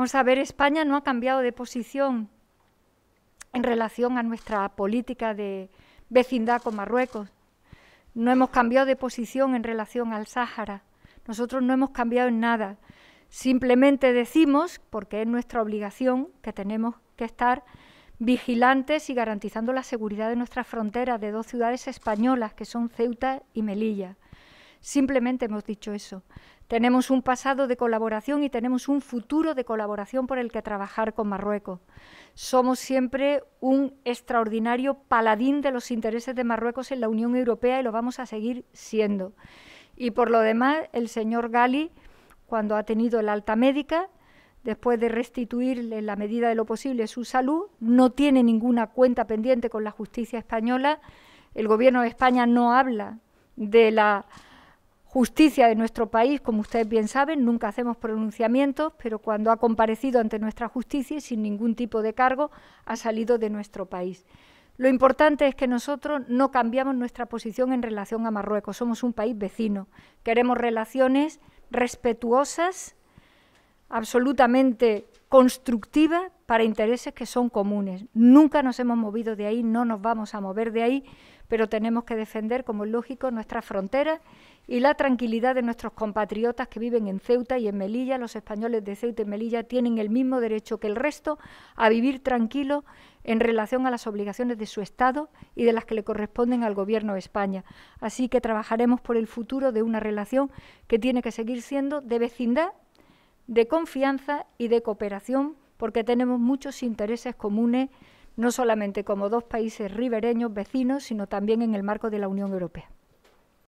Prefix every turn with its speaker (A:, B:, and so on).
A: Vamos a ver, España no ha cambiado de posición en relación a nuestra política de vecindad con Marruecos. No hemos cambiado de posición en relación al Sáhara. Nosotros no hemos cambiado en nada. Simplemente decimos, porque es nuestra obligación, que tenemos que estar vigilantes y garantizando la seguridad de nuestras fronteras de dos ciudades españolas, que son Ceuta y Melilla. Simplemente hemos dicho eso. Tenemos un pasado de colaboración y tenemos un futuro de colaboración por el que trabajar con Marruecos. Somos siempre un extraordinario paladín de los intereses de Marruecos en la Unión Europea y lo vamos a seguir siendo. Y por lo demás, el señor Gali, cuando ha tenido el alta médica, después de restituirle en la medida de lo posible su salud, no tiene ninguna cuenta pendiente con la justicia española. El Gobierno de España no habla de la justicia de nuestro país, como ustedes bien saben, nunca hacemos pronunciamientos, pero cuando ha comparecido ante nuestra justicia y sin ningún tipo de cargo, ha salido de nuestro país. Lo importante es que nosotros no cambiamos nuestra posición en relación a Marruecos. Somos un país vecino. Queremos relaciones respetuosas, absolutamente constructiva para intereses que son comunes. Nunca nos hemos movido de ahí, no nos vamos a mover de ahí, pero tenemos que defender, como es lógico, nuestras fronteras y la tranquilidad de nuestros compatriotas que viven en Ceuta y en Melilla. Los españoles de Ceuta y Melilla tienen el mismo derecho que el resto a vivir tranquilos en relación a las obligaciones de su Estado y de las que le corresponden al Gobierno de España. Así que trabajaremos por el futuro de una relación que tiene que seguir siendo de vecindad de confianza y de cooperación porque tenemos muchos intereses comunes, no solamente como dos países ribereños vecinos, sino también en el marco de la Unión Europea.